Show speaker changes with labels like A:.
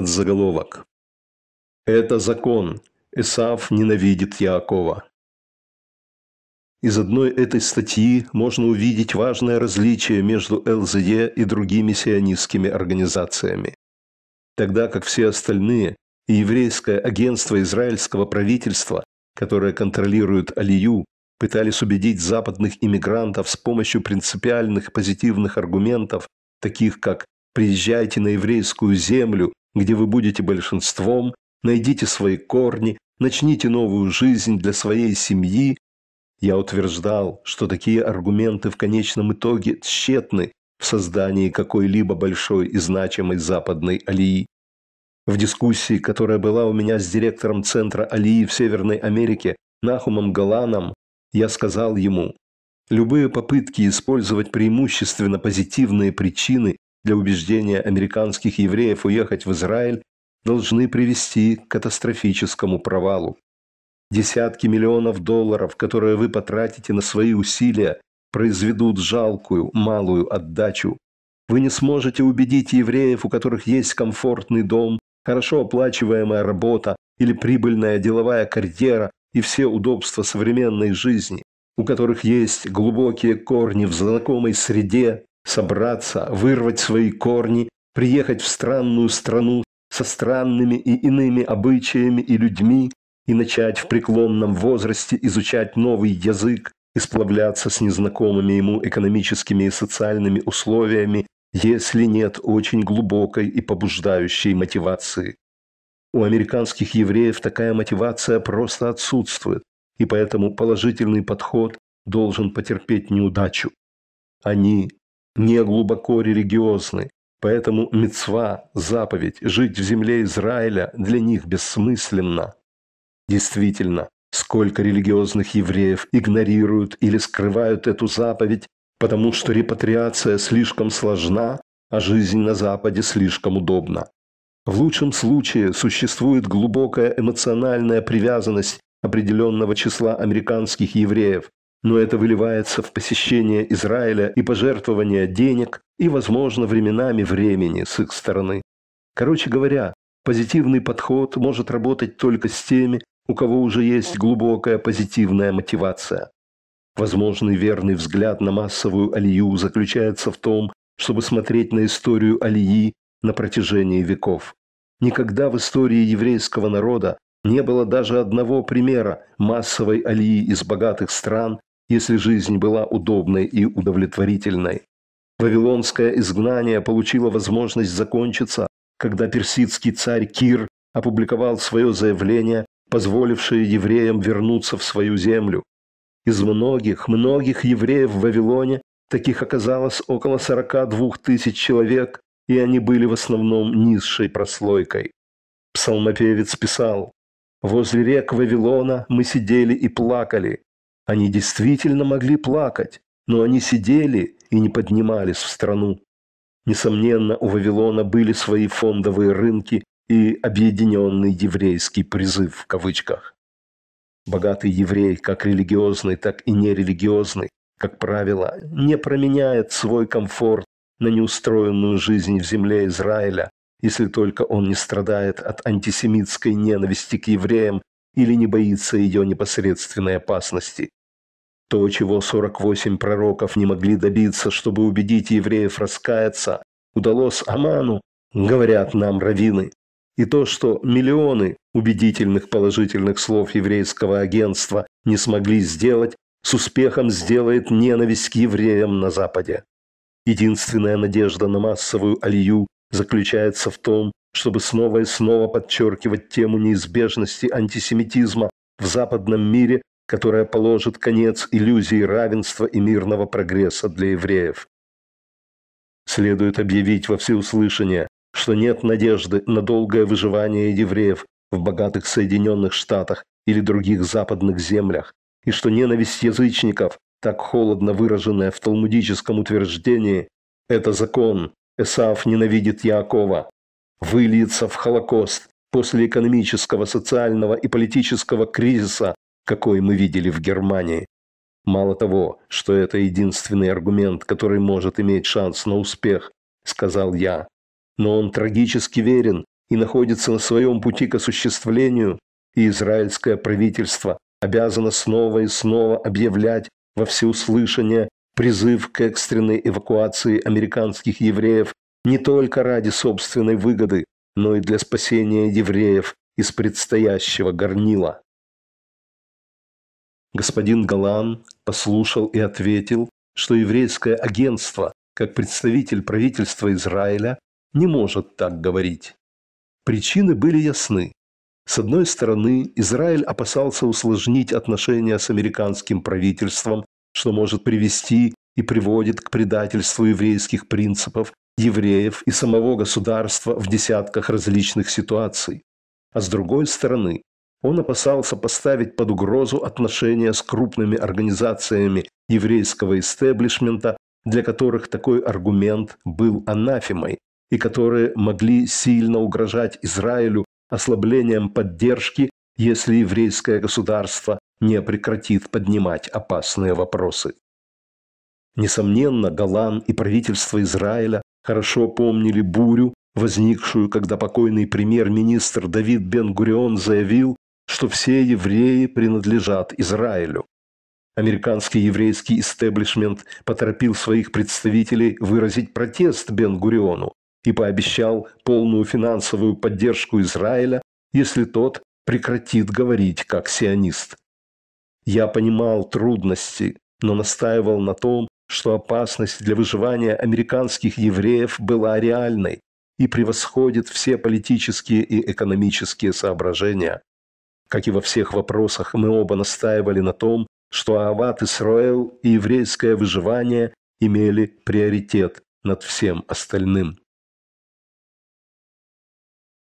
A: подзаголовок. Это закон. Исав ненавидит Якова. Из одной этой статьи можно увидеть важное различие между ЛЗЕ и другими сионистскими организациями. Тогда как все остальные и еврейское агентство израильского правительства, которое контролирует Алию, пытались убедить западных иммигрантов с помощью принципиальных позитивных аргументов, таких как «приезжайте на еврейскую землю, где вы будете большинством, найдите свои корни, начните новую жизнь для своей семьи. Я утверждал, что такие аргументы в конечном итоге тщетны в создании какой-либо большой и значимой западной алии. В дискуссии, которая была у меня с директором Центра Алии в Северной Америке Нахумом Галаном, я сказал ему, любые попытки использовать преимущественно позитивные причины для убеждения американских евреев уехать в Израиль, должны привести к катастрофическому провалу. Десятки миллионов долларов, которые вы потратите на свои усилия, произведут жалкую, малую отдачу. Вы не сможете убедить евреев, у которых есть комфортный дом, хорошо оплачиваемая работа или прибыльная деловая карьера и все удобства современной жизни, у которых есть глубокие корни в знакомой среде, собраться, вырвать свои корни, приехать в странную страну со странными и иными обычаями и людьми и начать в преклонном возрасте изучать новый язык и сплавляться с незнакомыми ему экономическими и социальными условиями, если нет очень глубокой и побуждающей мотивации. У американских евреев такая мотивация просто отсутствует, и поэтому положительный подход должен потерпеть неудачу. Они не глубоко религиозны. Поэтому мецва, заповедь, жить в земле Израиля для них бессмысленно. Действительно, сколько религиозных евреев игнорируют или скрывают эту заповедь, потому что репатриация слишком сложна, а жизнь на Западе слишком удобна. В лучшем случае существует глубокая эмоциональная привязанность определенного числа американских евреев, но это выливается в посещение Израиля и пожертвование денег и, возможно, временами времени с их стороны. Короче говоря, позитивный подход может работать только с теми, у кого уже есть глубокая позитивная мотивация. Возможный верный взгляд на массовую алию заключается в том, чтобы смотреть на историю алии на протяжении веков. Никогда в истории еврейского народа не было даже одного примера массовой алии из богатых стран если жизнь была удобной и удовлетворительной. Вавилонское изгнание получило возможность закончиться, когда персидский царь Кир опубликовал свое заявление, позволившее евреям вернуться в свою землю. Из многих, многих евреев в Вавилоне таких оказалось около 42 тысяч человек, и они были в основном низшей прослойкой. Псалмопевец писал, «Возле рек Вавилона мы сидели и плакали, они действительно могли плакать, но они сидели и не поднимались в страну. Несомненно, у Вавилона были свои фондовые рынки и объединенный еврейский призыв в кавычках. Богатый еврей, как религиозный, так и нерелигиозный, как правило, не променяет свой комфорт на неустроенную жизнь в земле Израиля, если только он не страдает от антисемитской ненависти к евреям или не боится ее непосредственной опасности то, чего 48 пророков не могли добиться, чтобы убедить евреев раскаяться, удалось Аману, говорят нам раввины. И то, что миллионы убедительных положительных слов еврейского агентства не смогли сделать, с успехом сделает ненависть к евреям на Западе. Единственная надежда на массовую алию заключается в том, чтобы снова и снова подчеркивать тему неизбежности антисемитизма в западном мире которая положит конец иллюзии равенства и мирного прогресса для евреев. Следует объявить во всеуслышание, что нет надежды на долгое выживание евреев в богатых Соединенных Штатах или других западных землях, и что ненависть язычников, так холодно выраженная в талмудическом утверждении, это закон, Эсав ненавидит Якова, выльется в Холокост после экономического, социального и политического кризиса, какой мы видели в Германии. Мало того, что это единственный аргумент, который может иметь шанс на успех, сказал я, но он трагически верен и находится на своем пути к осуществлению, и израильское правительство обязано снова и снова объявлять во всеуслышание призыв к экстренной эвакуации американских евреев не только ради собственной выгоды, но и для спасения евреев из предстоящего горнила. Господин Галан послушал и ответил, что еврейское агентство, как представитель правительства Израиля, не может так говорить. Причины были ясны. С одной стороны, Израиль опасался усложнить отношения с американским правительством, что может привести и приводит к предательству еврейских принципов, евреев и самого государства в десятках различных ситуаций. А с другой стороны, он опасался поставить под угрозу отношения с крупными организациями еврейского истеблишмента, для которых такой аргумент был анафемой, и которые могли сильно угрожать Израилю ослаблением поддержки, если еврейское государство не прекратит поднимать опасные вопросы. Несомненно, Галан и правительство Израиля хорошо помнили бурю, возникшую, когда покойный премьер-министр Давид Бен-Гурион заявил, что все евреи принадлежат Израилю. Американский еврейский истеблишмент поторопил своих представителей выразить протест Бен-Гуриону и пообещал полную финансовую поддержку Израиля, если тот прекратит говорить как сионист. Я понимал трудности, но настаивал на том, что опасность для выживания американских евреев была реальной и превосходит все политические и экономические соображения. Как и во всех вопросах, мы оба настаивали на том, что Ават Исраэл и еврейское выживание имели приоритет над всем остальным.